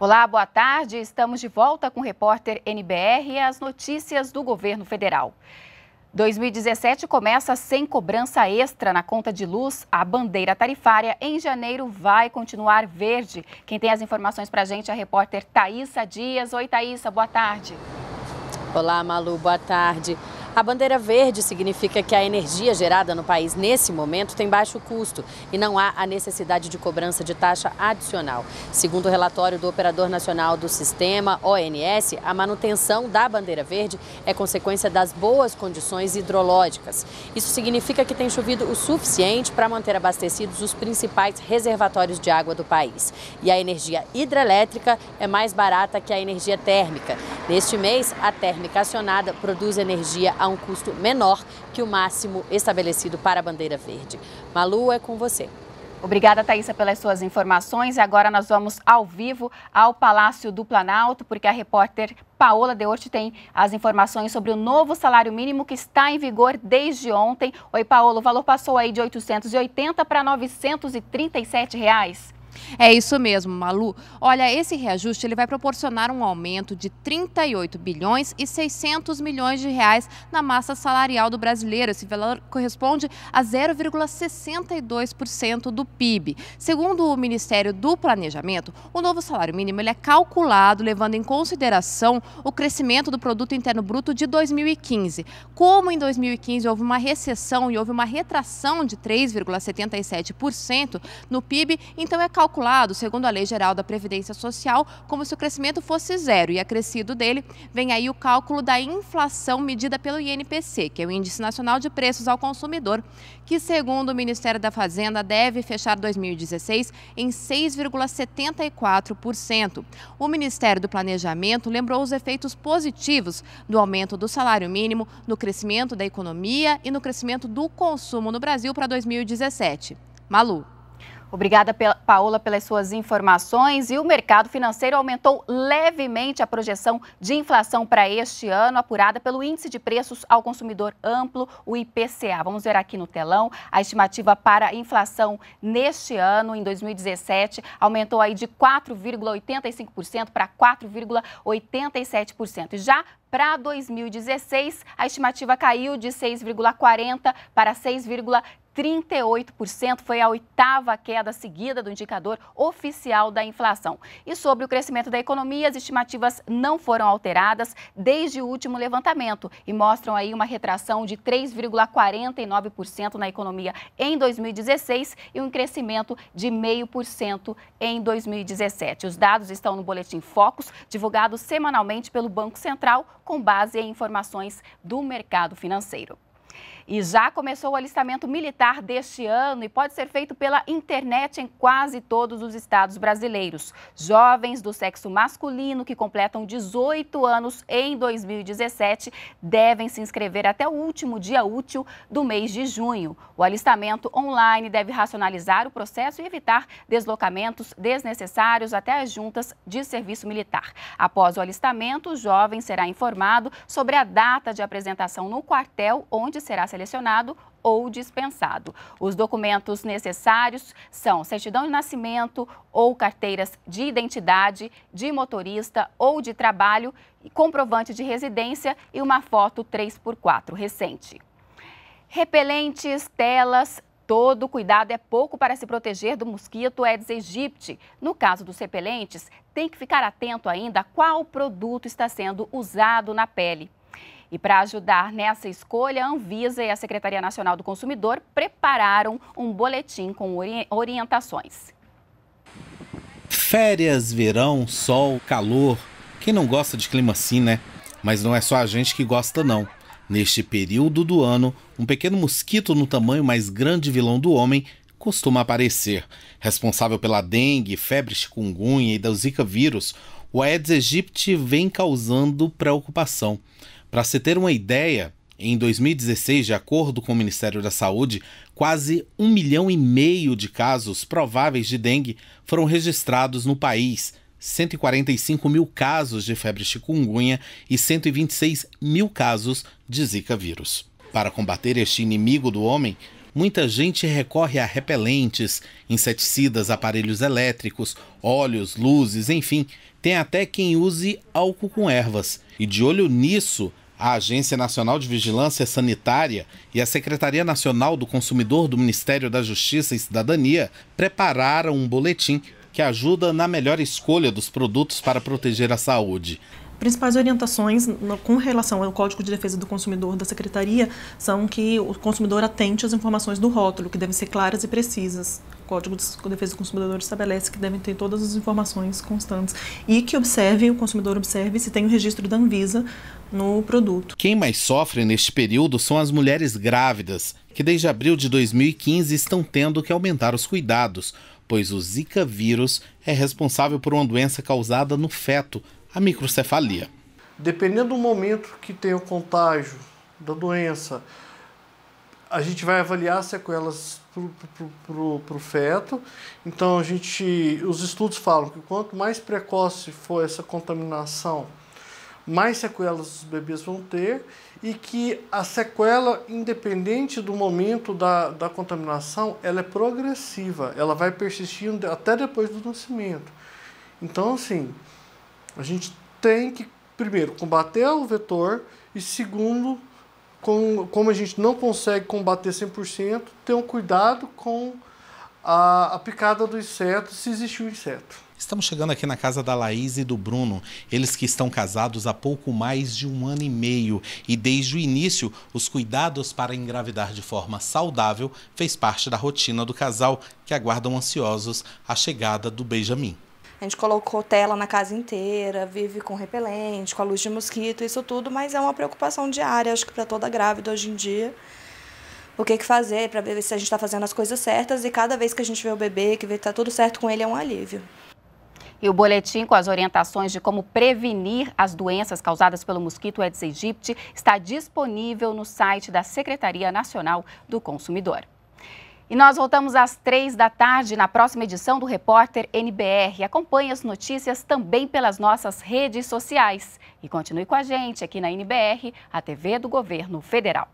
Olá, boa tarde. Estamos de volta com o repórter NBR e as notícias do governo federal. 2017 começa sem cobrança extra na conta de luz. A bandeira tarifária em janeiro vai continuar verde. Quem tem as informações para a gente é a repórter Thaisa Dias. Oi, Thaisa, boa tarde. Olá, Malu, boa tarde. A bandeira verde significa que a energia gerada no país nesse momento tem baixo custo e não há a necessidade de cobrança de taxa adicional. Segundo o relatório do Operador Nacional do Sistema, ONS, a manutenção da bandeira verde é consequência das boas condições hidrológicas. Isso significa que tem chovido o suficiente para manter abastecidos os principais reservatórios de água do país. E a energia hidrelétrica é mais barata que a energia térmica. Neste mês, a térmica acionada produz energia a um custo menor que o máximo estabelecido para a bandeira verde. Malu, é com você. Obrigada, Thaisa, pelas suas informações. E agora nós vamos ao vivo ao Palácio do Planalto, porque a repórter Paola Deorte tem as informações sobre o novo salário mínimo que está em vigor desde ontem. Oi, Paola, o valor passou aí de 880 para 937 reais. É isso mesmo, Malu. Olha, esse reajuste ele vai proporcionar um aumento de 38 bilhões e 600 milhões de reais na massa salarial do brasileiro. Esse valor corresponde a 0,62% do PIB. Segundo o Ministério do Planejamento, o novo salário mínimo ele é calculado levando em consideração o crescimento do produto interno bruto de 2015. Como em 2015 houve uma recessão e houve uma retração de 3,77% no PIB, então é calculado calculado, segundo a Lei Geral da Previdência Social, como se o crescimento fosse zero, e acrescido dele vem aí o cálculo da inflação medida pelo INPC, que é o Índice Nacional de Preços ao Consumidor, que, segundo o Ministério da Fazenda, deve fechar 2016 em 6,74%. O Ministério do Planejamento lembrou os efeitos positivos do aumento do salário mínimo no crescimento da economia e no crescimento do consumo no Brasil para 2017. Malu. Obrigada, Paola, pelas suas informações. E o mercado financeiro aumentou levemente a projeção de inflação para este ano, apurada pelo Índice de Preços ao Consumidor Amplo, o IPCA. Vamos ver aqui no telão a estimativa para a inflação neste ano, em 2017, aumentou aí de 4,85% para 4,87%. Já para 2016, a estimativa caiu de 6,40 para 6,40%. 38%, foi a oitava queda seguida do indicador oficial da inflação. E sobre o crescimento da economia, as estimativas não foram alteradas desde o último levantamento e mostram aí uma retração de 3,49% na economia em 2016 e um crescimento de 0,5% em 2017. Os dados estão no boletim Focus, divulgado semanalmente pelo Banco Central com base em informações do mercado financeiro. E já começou o alistamento militar deste ano e pode ser feito pela internet em quase todos os estados brasileiros. Jovens do sexo masculino que completam 18 anos em 2017 devem se inscrever até o último dia útil do mês de junho. O alistamento online deve racionalizar o processo e evitar deslocamentos desnecessários até as juntas de serviço militar. Após o alistamento, o jovem será informado sobre a data de apresentação no quartel onde será selecionado selecionado ou dispensado. Os documentos necessários são certidão de nascimento ou carteiras de identidade de motorista ou de trabalho, comprovante de residência e uma foto 3x4 recente. Repelentes, telas, todo cuidado é pouco para se proteger do mosquito Aedes aegypti. No caso dos repelentes, tem que ficar atento ainda a qual produto está sendo usado na pele. E para ajudar nessa escolha, a Anvisa e a Secretaria Nacional do Consumidor prepararam um boletim com orientações. Férias, verão, sol, calor. Quem não gosta de clima assim, né? Mas não é só a gente que gosta, não. Neste período do ano, um pequeno mosquito no tamanho mais grande vilão do homem costuma aparecer. Responsável pela dengue, febre chikungunya e da zika vírus, o Aedes aegypti vem causando preocupação. Para se ter uma ideia, em 2016, de acordo com o Ministério da Saúde, quase um milhão e meio de casos prováveis de dengue foram registrados no país, 145 mil casos de febre chikungunya e 126 mil casos de Zika vírus. Para combater este inimigo do homem, muita gente recorre a repelentes, inseticidas, aparelhos elétricos, óleos, luzes, enfim. Tem até quem use álcool com ervas. E de olho nisso, a Agência Nacional de Vigilância Sanitária e a Secretaria Nacional do Consumidor do Ministério da Justiça e Cidadania prepararam um boletim que ajuda na melhor escolha dos produtos para proteger a saúde principais orientações no, com relação ao Código de Defesa do Consumidor da Secretaria são que o consumidor atente às informações do rótulo, que devem ser claras e precisas. O Código de Defesa do Consumidor estabelece que devem ter todas as informações constantes e que observe, o consumidor observe se tem o registro da Anvisa no produto. Quem mais sofre neste período são as mulheres grávidas, que desde abril de 2015 estão tendo que aumentar os cuidados, pois o Zika vírus é responsável por uma doença causada no feto a microcefalia. Dependendo do momento que tem o contágio da doença, a gente vai avaliar sequelas para o feto. Então, a gente, os estudos falam que quanto mais precoce for essa contaminação, mais sequelas os bebês vão ter e que a sequela, independente do momento da, da contaminação, ela é progressiva, ela vai persistindo até depois do nascimento. Então, assim, a gente tem que, primeiro, combater o vetor e, segundo, com, como a gente não consegue combater 100%, ter um cuidado com a, a picada do inseto, se existiu um inseto. Estamos chegando aqui na casa da Laís e do Bruno, eles que estão casados há pouco mais de um ano e meio e desde o início os cuidados para engravidar de forma saudável fez parte da rotina do casal que aguardam ansiosos a chegada do Benjamin. A gente colocou tela na casa inteira, vive com repelente, com a luz de mosquito, isso tudo, mas é uma preocupação diária, acho que para toda grávida hoje em dia. O que, que fazer para ver se a gente está fazendo as coisas certas e cada vez que a gente vê o bebê, que vê que está tudo certo com ele, é um alívio. E o boletim com as orientações de como prevenir as doenças causadas pelo mosquito Aedes aegypti está disponível no site da Secretaria Nacional do Consumidor. E nós voltamos às três da tarde na próxima edição do Repórter NBR. Acompanhe as notícias também pelas nossas redes sociais. E continue com a gente aqui na NBR, a TV do Governo Federal.